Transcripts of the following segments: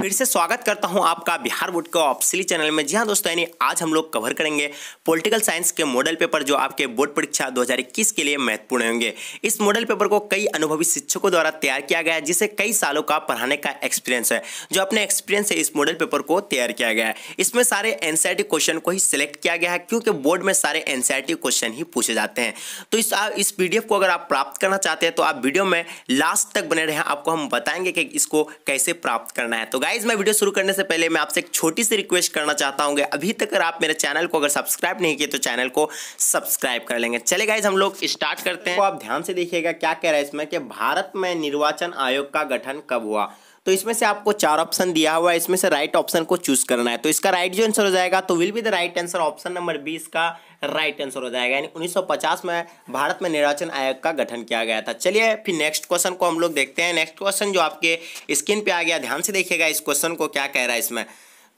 फिर से स्वागत करता हूं आपका बिहार बोर्ड के ऑफिसली चैनल में जी हाँ दोस्तों यानी आज हम लोग कवर करेंगे पॉलिटिकल साइंस के मॉडल पेपर जो आपके बोर्ड परीक्षा 2021 के लिए महत्वपूर्ण होंगे इस मॉडल पेपर को कई अनुभवी शिक्षकों द्वारा तैयार किया गया है जिसे कई सालों का पढ़ाने का एक्सपीरियंस है जो अपने एक्सपीरियंस है इस मॉडल पेपर को तैयार किया गया है इसमें सारे एन क्वेश्चन e को ही सिलेक्ट किया गया है क्योंकि बोर्ड में सारे एन क्वेश्चन e ही पूछे जाते हैं तो इस आ, इस को अगर आप प्राप्त करना चाहते हैं तो आप वीडियो में लास्ट तक बने रहें आपको हम बताएंगे कि इसको कैसे प्राप्त करना है तो गाय गाइज मैं वीडियो शुरू करने से पहले मैं आपसे एक छोटी सी रिक्वेस्ट करना चाहता हूँ अभी तक अगर आप मेरे चैनल को अगर सब्सक्राइब नहीं किए तो चैनल को सब्सक्राइब कर लेंगे चले गाइज हम लोग स्टार्ट करते हैं तो आप ध्यान से देखिएगा क्या कह रहा है इसमें कि भारत में निर्वाचन आयोग का गठन कब हुआ तो इसमें से आपको चार ऑप्शन दिया हुआ है इसमें से राइट ऑप्शन को चूज करना है तो इसका राइट जो आंसर हो जाएगा तो will be the right answer option number बीस का राइट आंसर हो जाएगा यानी 1950 में भारत में निर्वाचन आयोग का गठन किया गया था चलिए फिर नेक्स्ट क्वेश्चन को हम लोग देखते हैं नेक्स्ट क्वेश्चन जो आपके स्क्रीन पर आ गया ध्यान से देखिएगा इस क्वेश्चन को क्या कह रहा है इसमें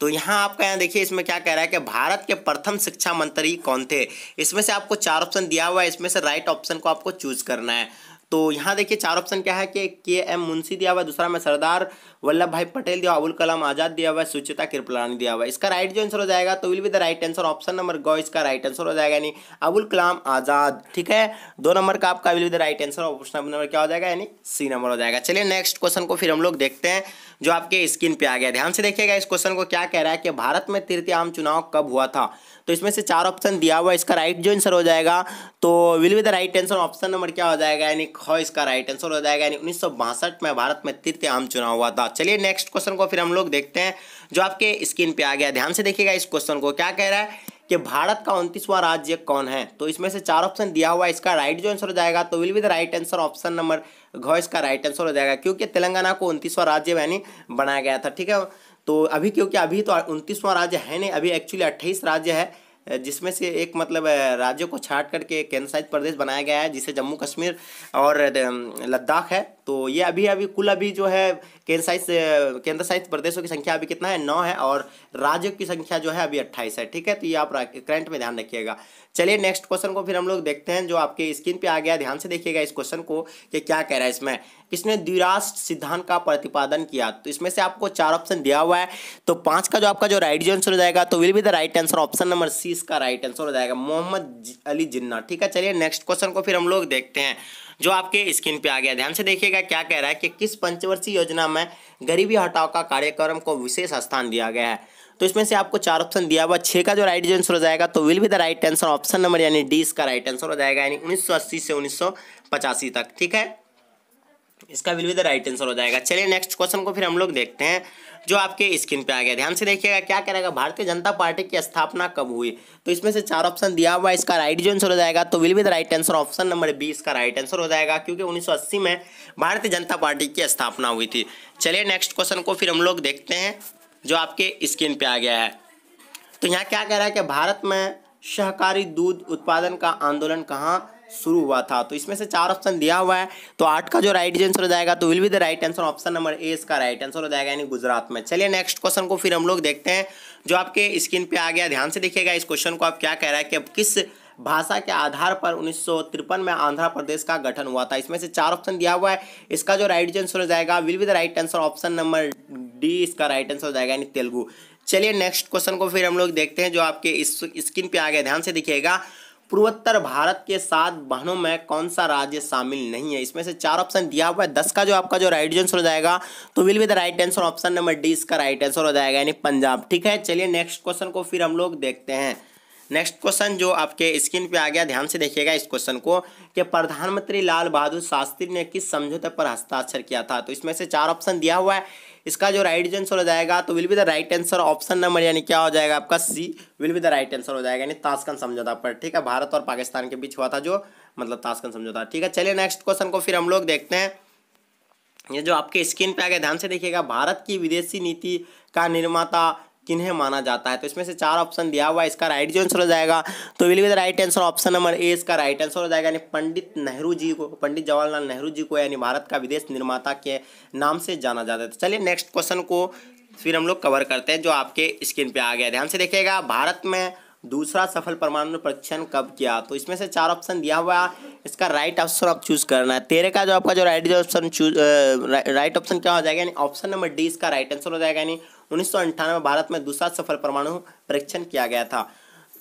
तो यहाँ आपका यहाँ देखिए इसमें क्या कह रहा है कि भारत के प्रथम शिक्षा मंत्री कौन थे इसमें से आपको चार ऑप्शन दिया हुआ है इसमें से राइट ऑप्शन को आपको चूज करना है तो यहाँ देखिए चार ऑप्शन क्या है कि के एम मुंशी दिया हुआ है दूसरा में सरदार वल्लभ भाई पटेल दिया अबुल कलाम आजाद दिया हुआ है सुचिता कृपलानी दिया हुआ है इसका राइट जो आंसर हो जाएगा तो will be the right answer option number गो इसका राइट आंसर हो जाएगा यानी अबुल कलाम आजाद ठीक है दो नंबर का आपका will be the right answer option number क्या हो जाएगा यानी सी नंबर हो जाएगा चलिए नेक्स्ट क्वेश्चन को फिर हम लोग देखते हैं जो आपके स्क्रीन पे आ गया ध्यान से देखिएगा इस क्वेश्चन को क्या कह रहा है कि भारत में तृतीय आम चुनाव कब हुआ था तो इसमें से चार ऑप्शन दिया हुआ इसका राइट जो आंसर हो जाएगा तो will be the right answer option number क्या हो जाएगा यानी ख इसका राइट आंसर हो जाएगा यानी उन्नीस में भारत में तृतीय आम चुनाव हुआ था चलिए नेक्स्ट क्वेश्चन को फिर हम लोग देखते हैं जो आपके स्क्रीन पे आ गया ध्यान से देखिएगा इस क्वेश्चन को क्या कह रहा है कि भारत का उनतीसवां राज्य कौन है तो इसमें से चार ऑप्शन दिया हुआ इसका राइट जो आंसर हो जाएगा तो will be the right answer option number घ इसका राइट आंसर हो जाएगा क्योंकि तेलंगाना को उनतीसवां राज्य यानी बनाया गया था ठीक है तो अभी क्योंकि अभी तो उनतीसवां राज्य है नहीं अभी एक्चुअली अट्ठाईस राज्य है जिसमें से एक मतलब राज्यों को छाट करके केंद्र शासित प्रदेश बनाया गया है जिसे जम्मू कश्मीर और लद्दाख है तो ये अभी अभी कुल अभी जो है केंद्र शासित केंद्र शासित प्रदेशों की संख्या अभी कितना है नौ है और राज्यों की संख्या जो है अभी अट्ठाईस है ठीक है तो ये आप करंट में ध्यान रखिएगा चलिए नेक्स्ट क्वेश्चन को फिर हम लोग देखते हैं जो आपके स्क्रीन पे आ गया ध्यान से देखिएगा इस क्वेश्चन को कि क्या कह रहा है इसमें किसने द्विराष्ट्र सिद्धांत का प्रतिपादन किया तो इसमें से आपको चार ऑप्शन दिया हुआ है तो पांच का जो आपका जो राइट जो आंसर हो जाएगा तो will be the right answer option number C इसका राइट आंसर हो जाएगा मोहम्मद अली जिन्ना ठीक है चलिए नेक्स्ट क्वेश्चन को फिर हम लोग देखते हैं जो आपके स्क्रीन पे आ गया ध्यान से देखिएगा क्या कह रहा है कि किस पंचवर्षीय योजना में गरीबी हटाओ का कार्यक्रम को विशेष स्थान दिया गया है तो इसमें से आपको चार ऑप्शन दिया हुआ छः का जो राइट आंसर हो जाएगा तो will be the right answer option number यानी डी इसका राइट आंसर हो जाएगा यानी उन्नीस से उन्नीस तक ठीक है इसका will be the right answer हो जाएगा चलिए नेक्स्ट क्वेश्चन को फिर हम लोग देखते हैं जो आपके स्क्रीन पे आ गया ध्यान से देखिएगा क्या करेगा भारतीय जनता पार्टी की स्थापना कब हुई तो इसमें से चार ऑप्शन दिया हुआ इसका राइट जो आंसर हो जाएगा तो will be the right answer option number B इसका राइट आंसर हो जाएगा क्योंकि उन्नीस में भारतीय जनता पार्टी की स्थापना हुई थी चलिए नेक्स्ट क्वेश्चन को फिर हम लोग देखते हैं जो आपके स्क्रीन पर आ गया है तो यहाँ क्या कह रहा है कि भारत में सहकारी दूध उत्पादन का आंदोलन कहाँ शुरू हुआ था तो इसमें से चार ऑप्शन दिया हुआ है तो आठ का जो राइट आंसर हो जाएगा तो will be the right answer option number A इसका राइट आंसर हो जाएगा यानी गुजरात में चलिए नेक्स्ट क्वेश्चन को फिर हम लोग देखते हैं जो आपके स्क्रीन पे आ गया ध्यान से देखिएगा इस क्वेश्चन को आप क्या कह रहा है कि अब किस भाषा के आधार पर उन्नीस में आंध्र प्रदेश का गठन हुआ था इसमें से चार ऑप्शन दिया हुआ है इसका जो राइट आंसर हो जाएगा will be the right answer option number D इसका राइट आंसर हो जाएगा यानी तेलुगु चलिए नेक्स्ट क्वेश्चन को फिर हम लोग देखते हैं जो आपके इस स्क्रीन पे आ गया ध्यान से दिखेगा पूर्वोत्तर भारत के सात बहनों में कौन सा राज्य शामिल नहीं है इसमें से चार ऑप्शन दिया हुआ है दस का जो आपका जो राइट आंसर हो जाएगा तो will be the right answer option number D इसका राइट आंसर हो जाएगा यानी पंजाब ठीक है चलिए नेक्स्ट क्वेश्चन को फिर हम लोग देखते हैं नेक्स्ट क्वेश्चन जो आपके स्क्रीन पे आ गया ध्यान से देखिएगा इस क्वेश्चन को कि प्रधानमंत्री लाल बहादुर शास्त्री ने किस समझौते पर हस्ताक्षर किया था तो इसमें से चार ऑप्शन दिया हुआ है इसका जो राइट आंसर हो जाएगा तो will be the right answer option number यानी क्या हो जाएगा आपका C will be the right answer हो जाएगा यानी ताशकन समझौता पर ठीक है भारत और पाकिस्तान के बीच हुआ था जो मतलब ताशकन समझौता ठीक है चलिए नेक्स्ट क्वेश्चन को फिर हम लोग देखते हैं ये जो आपके स्क्रीन पे आ गया ध्यान से देखिएगा भारत की विदेशी नीति का निर्माता किन्हें माना जाता है तो इसमें से चार ऑप्शन दिया हुआ है इसका राइट जो आंसर हो जाएगा तो will be the right answer option number A इसका राइट आंसर हो जाएगा यानी पंडित नेहरू जी को पंडित जवाहरलाल नेहरू जी को यानी भारत का विदेश निर्माता के नाम से जाना जाता है तो चलिए नेक्स्ट क्वेश्चन को फिर हम लोग कवर करते हैं जो आपके स्क्रीन पर आ गया ध्यान से देखिएगा भारत में दूसरा सफल परमाणु परीक्षण कब किया तो इसमें से चार ऑप्शन दिया हुआ इसका राइट ऑप्शन आप चूज करना है तेरह का जो आपका जो right option choose right option क्या हो जाएगा यानी ऑप्शन नंबर डी इसका राइट आंसर हो जाएगा यानी उन्नीस में भारत में दूसरा सफल परमाणु परीक्षण किया गया था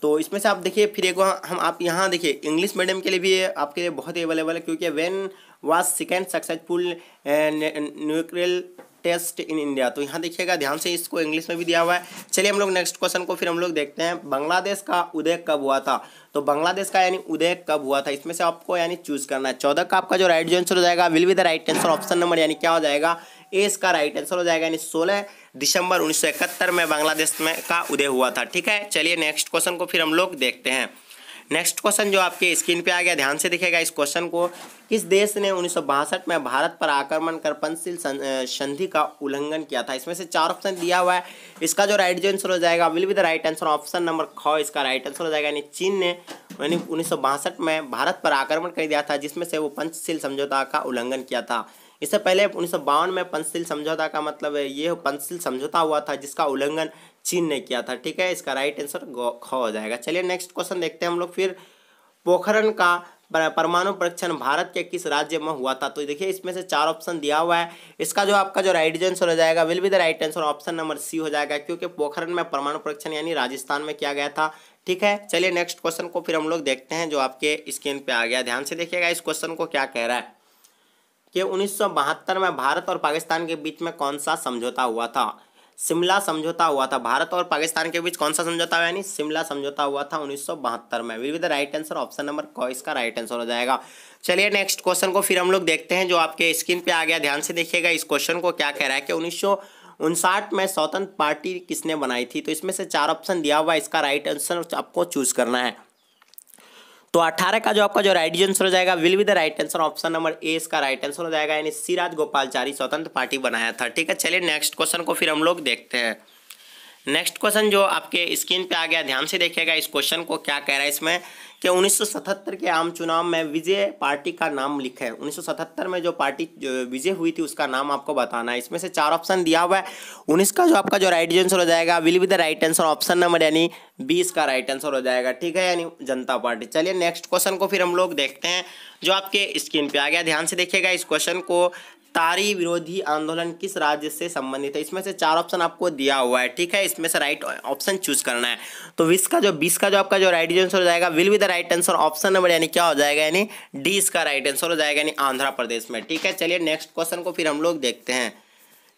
तो इसमें से आप देखिए फिर एक हम आप यहाँ देखिए इंग्लिश मीडियम के लिए भी आपके लिए बहुत ही अवेलेबल है क्योंकि when was second successful nuclear test in India तो यहाँ देखिएगा ध्यान से इसको इंग्लिश में भी दिया हुआ है चलिए हम लोग नेक्स्ट क्वेश्चन को फिर हम लोग देखते हैं बांग्लादेश का उदय कब हुआ था तो बांग्लादेश का यानी उदय कब हुआ था इसमें से आपको यानी चूज करना है चौदह का आपका जो राइट जो आंसर हो जाएगा will be the right answer option number यानी क्या हो जाएगा ए इसका राइट आंसर हो जाएगा यानी सोलह दिसंबर इकहत्तर में बांग्लादेश में का उदय हुआ था ठीक है चलिए नेक्स्ट क्वेश्चन को फिर हम लोग देखते हैं नेक्स्ट क्वेश्चन जो आपके स्क्रीन पे आ गया ध्यान से दिखेगा इस क्वेश्चन को किस देश ने उन्नीस में भारत पर आक्रमण कर पंचशील संधि का उल्लंघन किया था इसमें से चार ऑप्शन दिया हुआ है इसका जो राइट जो आंसर हो जाएगा will be the right answer option number ख इसका राइट आंसर हो जाएगा यानी चीन ने यानी उन्नीस में भारत पर आक्रमण कर दिया था जिसमें से वो पंचशील समझौता का उल्लंघन किया था इससे पहले उन्नीस में पंचशील समझौता का मतलब ये पंचशील समझौता हुआ था जिसका उल्लंघन चीन ने किया था ठीक है इसका राइट आंसर ख हो जाएगा चलिए नेक्स्ट क्वेश्चन देखते हैं हम लोग फिर पोखरण का परमाणु परीक्षण भारत के किस राज्य में हुआ था तो देखिए इसमें से चार ऑप्शन दिया हुआ है इसका जो आपका जो राइट आंसर हो जाएगा will be the right answer option number C हो जाएगा क्योंकि पोखरण में परमाणु परीक्षण यानी राजस्थान में किया गया था ठीक है चलिए नेक्स्ट क्वेश्चन को फिर हम लोग देखते हैं जो आपके स्क्रीन पे आ गया ध्यान से देखिएगा इस क्वेश्चन को क्या कह रहा है कि उन्नीस में भारत और पाकिस्तान के बीच में कौन सा समझौता हुआ था शिमला समझौता हुआ था भारत और पाकिस्तान के बीच कौन सा समझौता हुआ यानी शिमला समझौता हुआ था बहत्तर में विविध राइट आंसर ऑप्शन नंबर क इसका राइट आंसर हो जाएगा चलिए नेक्स्ट क्वेश्चन को फिर हम लोग देखते हैं जो आपके स्क्रीन पे आ गया ध्यान से देखिएगा इस क्वेश्चन को क्या कह रहा है कि उन्नीस उनसाठ में स्वतंत्र पार्टी किसने बनाई थी तो इसमें से चार ऑप्शन दिया हुआ इसका राइट आंसर आपको चूज करना है तो 18 का जो आपका जो राइट आंसर हो जाएगा will be the right answer option number A इसका राइट आंसर हो जाएगा यानी सिराज गोपालचारी स्वतंत्र पार्टी बनाया था ठीक है चलिए नेक्स्ट क्वेश्चन को फिर हम लोग देखते हैं नेक्स्ट क्वेश्चन जो आपके स्क्रीन पे आ गया ध्यान से देखिएगा इस क्वेश्चन को क्या कह रहा है इसमें कि 1977 के आम चुनाव में विजय पार्टी का नाम लिखा है 1977 में जो पार्टी विजय हुई थी उसका नाम आपको बताना है इसमें से चार ऑप्शन दिया हुआ है उन्नीस का जो आपका जो राइट आंसर हो जाएगा will be the right answer option number यानी बीस का राइट आंसर हो जाएगा ठीक है यानी जनता पार्टी चलिए नेक्स्ट क्वेश्चन को फिर हम लोग देखते हैं जो आपके स्क्रीन पे आ गया ध्यान से देखिएगा इस क्वेश्चन को तारी विरोधी आंदोलन किस राज्य से संबंधित है इसमें से चार ऑप्शन आपको दिया हुआ है ठीक है इसमें से राइट ऑप्शन चूज करना है तो विस का जो बीस का जो आपका जो राइट आंसर हो जाएगा will be the right answer option number यानी क्या हो जाएगा यानी डी इसका राइट आंसर हो जाएगा यानी आंध्र प्रदेश में ठीक है चलिए नेक्स्ट क्वेश्चन को फिर हम लोग देखते हैं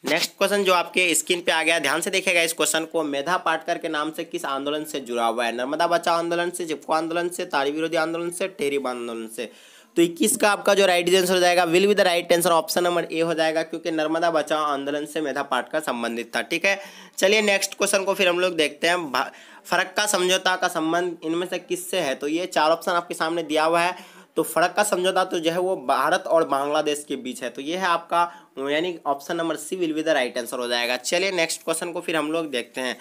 नेक्स्ट क्वेश्चन जो आपके स्क्रीन पे आ गया ध्यान से देखेगा इस क्वेश्चन को मेधा पाटकर के नाम से किस आंदोलन से जुड़ा हुआ है नर्मदा बचाओ आंदोलन से चिपको आंदोलन से तारी विरोधी आंदोलन से टेरी आंदोलन से तो इक्कीस का आपका जो राइट आंसर हो जाएगा will be the right answer option number A हो जाएगा क्योंकि नर्मदा बचाओ आंदोलन से मेधा पाठ का संबंधित था ठीक है चलिए नेक्स्ट क्वेश्चन को फिर हम लोग देखते हैं फरक्का समझौता का संबंध इनमें से किससे है तो ये चार ऑप्शन आपके सामने दिया हुआ है तो फरक्का समझौता तो जो है वो भारत और बांग्लादेश के बीच है तो ये है आपका यानी option number C will be the right answer हो जाएगा चलिए नेक्स्ट क्वेश्चन को फिर हम लोग देखते हैं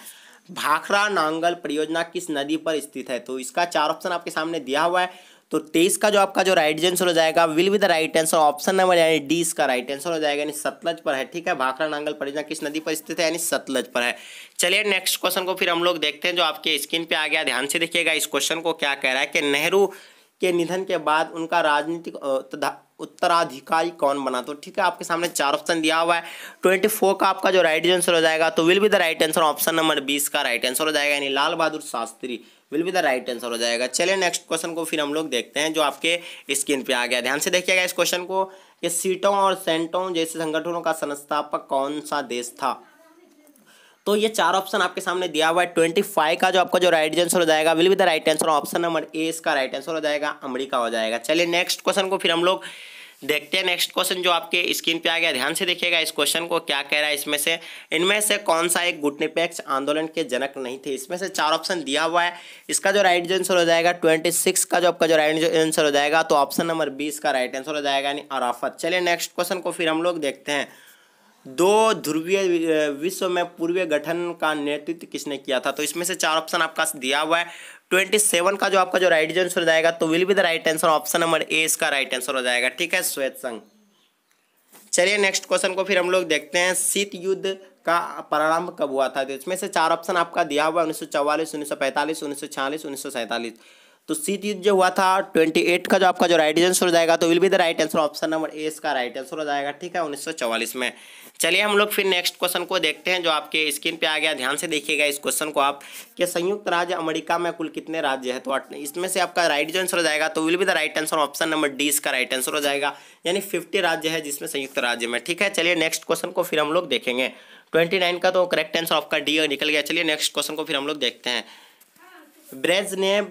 भाखरा नांगल परियोजना किस नदी पर स्थित है तो इसका चार ऑप्शन आपके सामने दिया हुआ है तो तेईस का जो आपका जो राइट आंसर हो जाएगा will be the right answer option number यानी डी इसका राइट आंसर हो जाएगा यानी सतलज पर है ठीक है भाखरा नांगल परियोजना किस नदी पर स्थित है यानी सतलज पर है चलिए नेक्स्ट क्वेश्चन को फिर हम लोग देखते हैं जो आपके स्क्रीन पे आ गया ध्यान से देखिएगा इस क्वेश्चन को क्या कह रहा है कि नेहरू के निधन के बाद उनका राजनीतिक उत्तराधिकारी कौन बना तो ठीक है आपके सामने चार ऑप्शन दिया हुआ है ट्वेंटी फोर का आपका जो राइट आंसर हो जाएगा तो will be the right answer option number बीस का राइट आंसर हो जाएगा यानी Lal Bahadur Shastri will be the right answer हो जाएगा चलिए नेक्स्ट क्वेश्चन को फिर हम लोग देखते हैं जो आपके स्क्रीन पे आ गया ध्यान से देखिएगा इस क्वेश्चन को कि सीटों और सेंटों जैसे संगठनों का संस्थापक कौन सा देश था तो ये चार ऑप्शन आपके सामने दिया हुआ है ट्वेंटी फाइव का जो आपका जो राइट आंसर हो जाएगा will be the right answer option number A इसका राइट आंसर हो जाएगा अमरीका हो जाएगा चलिए नेक्स्ट क्वेश्चन को फिर हम लोग देखते हैं नेक्स्ट क्वेश्चन जो आपके स्क्रीन पे आ गया ध्यान से देखिएगा इस क्वेश्चन को क्या कह रहा है इसमें से इनमें से कौन सा एक गुटनिपेक्ष आंदोलन के जनक नहीं थे इसमें से चार ऑप्शन दिया हुआ है इसका जो राइट आंसर हो जाएगा ट्वेंटी सिक्स का जो आपका जो राइट आंसर हो जाएगा तो ऑप्शन नंबर बीस का राइट आंसर हो जाएगा यानी अराफत चलिए नेक्स्ट क्वेश्चन को फिर हम लोग देखते हैं दो ध्रुवीय विश्व में पूर्वीय गठन का नेतृत्व किसने किया था तो इसमें से चार ऑप्शन आपका दिया हुआ है ट्वेंटी सेवन का जो आपका जो राइट आंसर हो जाएगा तो will be the right answer option number A इसका राइट आंसर हो जाएगा ठीक है श्वेत संघ चलिए नेक्स्ट क्वेश्चन को फिर हम लोग देखते हैं शीत युद्ध का प्रारंभ कब हुआ था तो इसमें से चार ऑप्शन आपका दिया हुआ उन्नीस सौ चौवालीस उन्नीस सौ पैंतालीस उन्नीस सौ छियालीस उन्नीस सौ सैंतालीस तो सी टी जो हुआ था 28 का जो आपका जो राइट आंसर हो जाएगा तो will be the right answer option number A इसका राइट आंसर हो जाएगा ठीक है 1944 में चलिए हम लोग फिर नेक्स्ट क्वेश्चन को देखते हैं जो आपके स्क्रीन पे आ गया ध्यान से देखिएगा इस क्वेश्चन को आप कि संयुक्त राज्य अमेरिका में कुल कितने राज्य है तो इसमें से आपका राइट आंसर हो जाएगा तो will be the right answer option number D इसका राइट आंसर हो जाएगा यानी फिफ्टी राज्य है जिसमें संयुक्त राज्य में ठीक है चलिए नेक्स्ट क्वेश्चन को फिर हम लोग देखेंगे ट्वेंटी नाइन का तो करेक्ट आंसर आपका डी निकल गया चलिए नेक्स्ट क्वेश्चन को फिर हम लोग देखते हैं ब्रेजनेव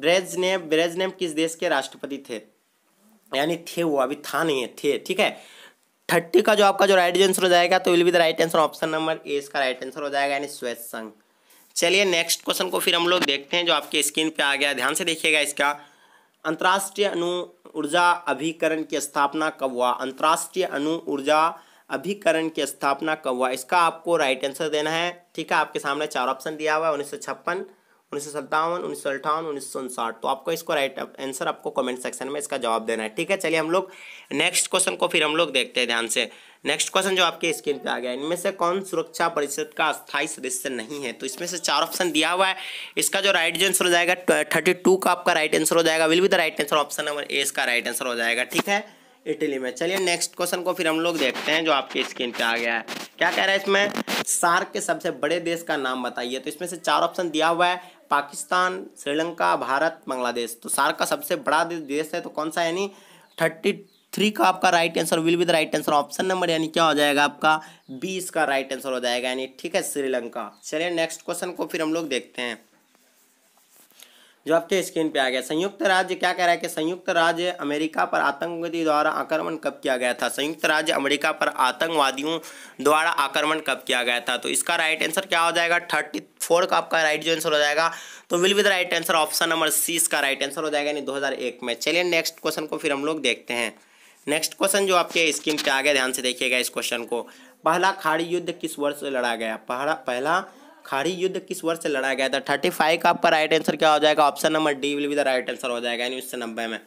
ब्रेजनेव ब्रेजनेव किस देश के राष्ट्रपति थे यानी थे वो अभी था नहीं है थे ठीक है थर्टी का जो आपका जो राइट आंसर हो जाएगा तो will be the right answer option number A इसका राइट आंसर हो जाएगा यानी श्वेत संघ चलिए नेक्स्ट क्वेश्चन को फिर हम लोग देखते हैं जो आपके स्क्रीन पे आ गया ध्यान से देखिएगा इसका अंतर्राष्ट्रीय अनु ऊर्जा अभिकरण की स्थापना कब हुआ अंतर्राष्ट्रीय अनु ऊर्जा अभिकरण की स्थापना कब हुआ इसका आपको राइट आंसर देना है ठीक है आपके सामने चार ऑप्शन दिया हुआ है उन्नीस उन्नीस सौ सत्तावन उन्नीस सौ अट्ठावन उन्नीस सौ उनसाठ तो आपको इसको राइट आंसर आपको कमेंट सेक्शन में इसका जवाब देना है ठीक है चलिए हम लोग नेक्स्ट क्वेश्चन को फिर हम लोग देखते हैं ध्यान से नेक्स्ट क्वेश्चन जो आपके स्क्रीन पे आ गया इनमें से कौन सुरक्षा परिषद का अस्थायी सदस्य नहीं है तो इसमें से चार ऑप्शन दिया हुआ है इसका जो राइट आंसर हो जाएगा थर्टी टू का आपका राइट आंसर हो जाएगा will be the right answer option number A इसका राइट आंसर हो जाएगा ठीक है इटली में चलिए नेक्स्ट क्वेश्चन को फिर हम लोग देखते हैं जो आपके स्क्रीन पे आ गया है क्या कह रहा है इसमें सार्क के सबसे बड़े देश का नाम बताइए तो इसमें से चार ऑप्शन दिया हुआ है पाकिस्तान श्रीलंका भारत बांग्लादेश तो सार्क का सबसे बड़ा देश है तो कौन सा यानी थर्टी थ्री का आपका right answer will be the right answer option number यानी क्या हो जाएगा आपका बीस का राइट आंसर हो जाएगा यानी ठीक है श्रीलंका चलिए नेक्स्ट क्वेश्चन को फिर हम लोग देखते हैं जो आपके तो स्क्रीन पे आ गया संयुक्त राज्य क्या कह रहा है कि संयुक्त राज्य अमेरिका पर आतंकवादी द्वारा आक्रमण कब किया गया था संयुक्त राज्य अमेरिका पर आतंकवादियों द्वारा आक्रमण कब किया गया था तो इसका राइट आंसर क्या हो जाएगा थर्टी फोर का आपका राइट जो आंसर हो जाएगा तो will with the right answer option number C इसका राइट आंसर हो जाएगा यानी दो में चलिए नेक्स्ट क्वेश्चन को फिर हम लोग देखते हैं नेक्स्ट क्वेश्चन जो आपके स्क्रीन पर आ गया ध्यान से देखिएगा इस क्वेश्चन को पहला खाड़ी युद्ध किस वर्ष लड़ा गया पहला पहला खाड़ी युद्ध किस वर्ष लड़ा गया था थर्टी फाइव का आपका राइट आंसर क्या हो जाएगा option number D will be the right answer हो जाएगा यानी उससे नब्बे में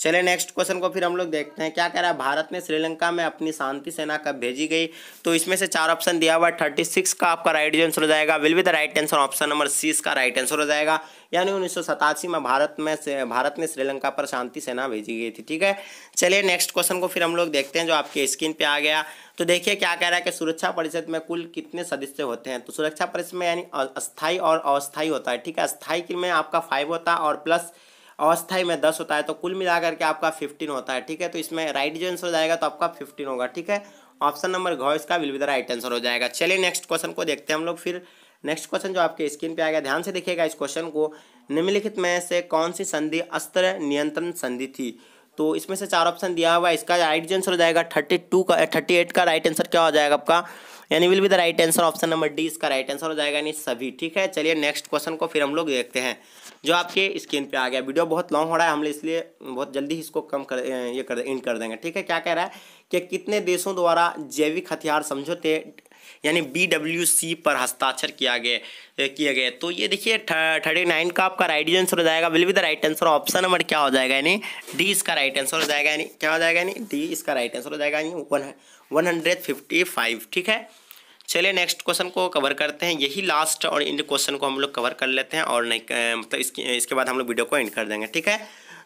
चले नेक्स्ट क्वेश्चन को फिर हम लोग देखते हैं क्या कह रहा है भारत ने श्रीलंका में अपनी शांति सेना कब भेजी गई तो इसमें से चार ऑप्शन दिया हुआ है थर्टी सिक्स का आपका राइट आंसर हो जाएगा will be the right answer option number सीस का राइट आंसर हो जाएगा यानी उन्नीस में भारत में भारत ने श्रीलंका पर शांति सेना भेजी गई थी ठीक है चलिए नेक्स्ट क्वेश्चन को फिर हम लोग देखते हैं जो आपके स्क्रीन पे आ गया तो देखिए क्या कह रहा है कि सुरक्षा परिषद में कुल कितने सदस्य होते हैं तो सुरक्षा परिषद में यानी अस्थाई और अस्थाई होता है ठीक है अस्थाई में आपका फाइव होता है और प्लस अवस्थाई में दस होता है तो कुल मिलाकर के आपका फिफ्टीन होता है ठीक है तो इसमें राइट जो आंसर हो जाएगा तो आपका फिफ्टीन होगा ठीक है ऑप्शन नंबर घो इसका will whether the right answer हो जाएगा चलिए नेक्स्ट क्वेश्चन को देखते हैं हम लोग फिर नेक्स्ट क्वेश्चन जो आपके स्क्रीन पे आएगा ध्यान से देखिएगा इस क्वेश्चन को निम्नलिखित में से कौन सी संधि अस्त्र नियंत्रण संधि थी तो इसमें से चार ऑप्शन दिया हुआ है इसका राइट आंसर हो जाएगा थर्टी टू का थर्टी एट का राइट आंसर क्या हो जाएगा आपका यानी will be the right answer option number D इसका राइट आंसर हो जाएगा यानी सभी ठीक है चलिए नेक्स्ट क्वेश्चन को फिर हम लोग देखते हैं जो आपके स्क्रीन पे आ गया वीडियो बहुत लॉन्ग हो रहा है हम इसलिए बहुत जल्दी इसको कम कर ये कर इन कर देंगे ठीक है क्या कह रहा है कि कितने देशों द्वारा जैविक हथियार समझौते यानी बी डब्ल्यू सी पर हस्ताक्षर किया गया किए गए तो ये देखिए थर्टी नाइन का आपका राइट आंसर हो जाएगा will be the right answer option number क्या हो जाएगा यानी डी इसका राइट आंसर हो जाएगा यानी क्या हो जाएगा यानी डी इसका राइट आंसर हो जाएगा यानी one one hundred fifty five ठीक है चलिए नेक्स्ट क्वेश्चन को कवर करते हैं यही लास्ट और इन क्वेश्चन को हम लोग कवर कर लेते हैं और नहीं मतलब इसके इसके बाद हम लोग वीडियो को एंड कर देंगे ठीक है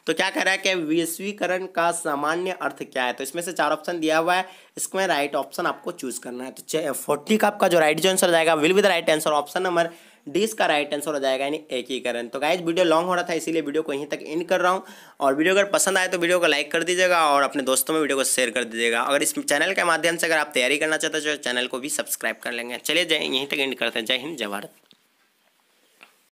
तो क्या कह रहा है कि वैश्वीकरण का सामान्य अर्थ क्या है तो इसमें से चार ऑप्शन दिया हुआ है इसमें राइट ऑप्शन आपको चूज करना है तो फोर्टी का आपका जो राइट जो आंसर जाएगा will be the right answer option number D इसका राइट आंसर हो जाएगा यानी एकीकरण तो गाइज वीडियो लॉन्ग हो रहा था इसीलिए वीडियो को यहीं तक इन कर रहा हूँ और वीडियो अगर पसंद आए तो वीडियो को लाइक कर दीजिएगा और अपने दोस्तों में वीडियो को शेयर कर दीजिएगा अगर इस चैनल के माध्यम से अगर आप तैयारी करना चाहते हो तो चैनल को भी सब्सक्राइब कर लेंगे चलिए यहीं तक इंड करते हैं जय हिंद जय भारत